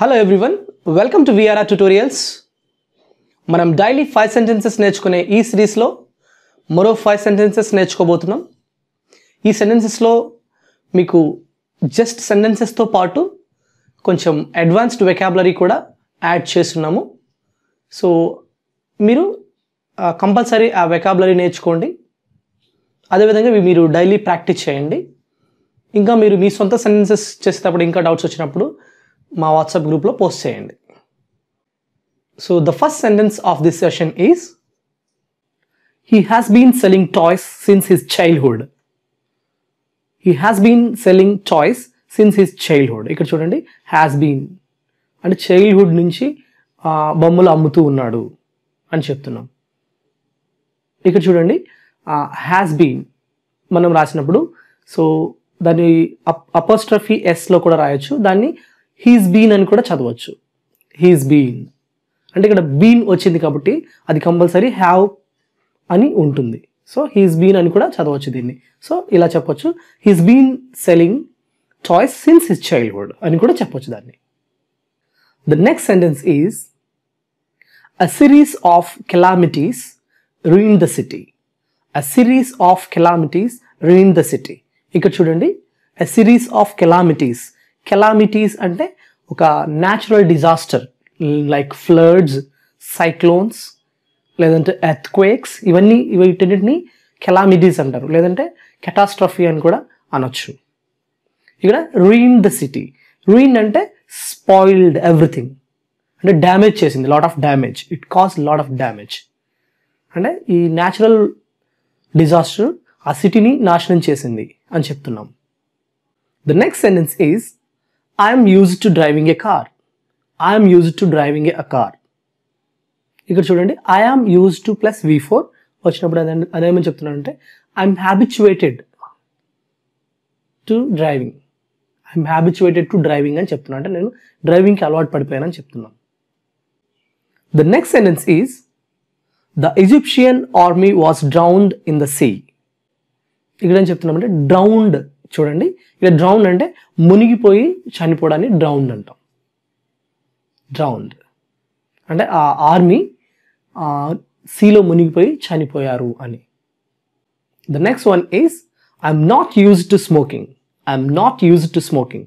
hello everyone welcome to VRR tutorials మనం daily five sentences నేర్చుకునే ఈ సిరీస్లో మరో ఫైవ్ సెంటెన్సెస్ నేర్చుకోబోతున్నాం ఈ సెంటెన్సెస్లో మీకు జస్ట్ సెంటెన్సెస్తో పాటు కొంచెం అడ్వాన్స్డ్ వెకాబులరీ కూడా యాడ్ చేస్తున్నాము సో మీరు కంపల్సరీ ఆ వెకాబులరీ నేర్చుకోండి అదేవిధంగా మీరు డైలీ ప్రాక్టీస్ చేయండి ఇంకా మీరు మీ సొంత సెంటెన్సెస్ చేసేటప్పుడు ఇంకా డౌట్స్ వచ్చినప్పుడు మా వాట్సాప్ గ్రూప్లో పోస్ట్ చేయండి so the first sentence of this session is he has been selling toys since his childhood he has been selling toys since his childhood ఇక్కడ చూడండి హ్యాస్ బీన్ అంటే చైల్డ్హుడ్ నుంచి బొమ్మలు అమ్ముతూ ఉన్నాడు అని చెప్తున్నాం ఇక్కడ చూడండి హ్యాస్ బీన్ మనం రాసినప్పుడు సో దాన్ని ఎస్ ఎస్లో కూడా రాయొచ్చు దాన్ని హీస్ బీన్ అని కూడా చదవచ్చు హీస్ బీన్ అంటే ఇక్కడ బీన్ వచ్చింది కాబట్టి అది కంపల్సరీ హ్యావ్ అని ఉంటుంది సో హీస్ బీన్ అని కూడా చదవచ్చు దీన్ని సో ఇలా చెప్పొచ్చు he's been selling toys since his childhood అని కూడా చెప్పొచ్చు దాన్ని the next sentence is a series of calamities ruin the city a series of calamities ruin the city ఇక్కడ చూడండి a series of calamities calamities అంటే ఒక natural disaster like floods cyclones లేదంటే earthquakes ఇవన్నీ వీటన్నిటిని కెలామిటీస్ అంటారు లేదంటే కెటాస్ట్రఫీ అని కూడా అనొచ్చు ఇక్కడ రూయిన్ ద సిటీ రూయిన్ అంటే స్పాయిల్డ్ ఎవ్రీథింగ్ అంటే డ్యామేజ్ చేసింది lot of damage it cause lot of damage అంటే ఈ న్యాచురల్ డిజాస్టర్ ఆ సిటీని నాశనం చేసింది అని చెప్తున్నాం the next sentence is I'm used to driving a car I'm used to driving a car ఇక్కడ చూడండి I'm use to plus V four వచ్చినప్పుడు అదే అదేమని చెప్తున్నానంటే I'm habituated to driving I'm habituated to driving అని చెప్తున్నాను అంటే నేను డ్రైవింగ్కి అలవాటు పడిపోయానని చెప్తున్నాను the next sentence is the Egyptian army was drowned in the sea ఇక్కడ ఏం చెప్తున్నామంటే డ్రౌండ్ చూడండి ఇక్కడ డ్రౌన్ అంటే మునిగిపోయి చనిపోవడాన్ని డ్రౌన్ అంటాం డ్రౌన్ అంటే ఆ ఆర్మీ సీలో మునిగిపోయి చనిపోయారు అని the next one is I'm not use to smoking I'm not use to smoking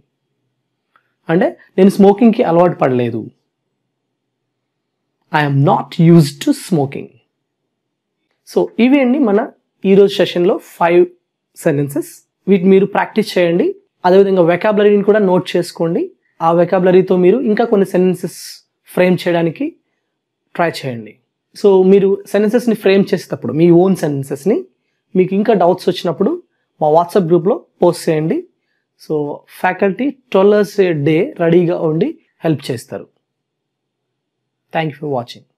అంటే నేను స్మోకింగ్కి అలవాటు పడలేదు I'm not use to smoking so ఇవి అండి మన ఈరోజు సెషన్లో ఫైవ్ సెంటెన్సెస్ వీటిని మీరు ప్రాక్టీస్ చేయండి అదేవిధంగా వెకాబులరీని కూడా నోట్ చేసుకోండి ఆ వెకాబులరీతో మీరు ఇంకా కొన్ని సెంటెన్సెస్ ఫ్రేమ్ చేయడానికి ట్రై చేయండి సో మీరు సెంటెన్సెస్ని ఫ్రేమ్ చేసేటప్పుడు మీ ఓన్ సెంటెన్సెస్ని మీకు ఇంకా డౌట్స్ వచ్చినప్పుడు మా వాట్సాప్ గ్రూప్లో పోస్ట్ చేయండి so faculty twelve hours day రెడీగా ఉండి హెల్ప్ చేస్తారు థ్యాంక్ యూ ఫర్ వాచింగ్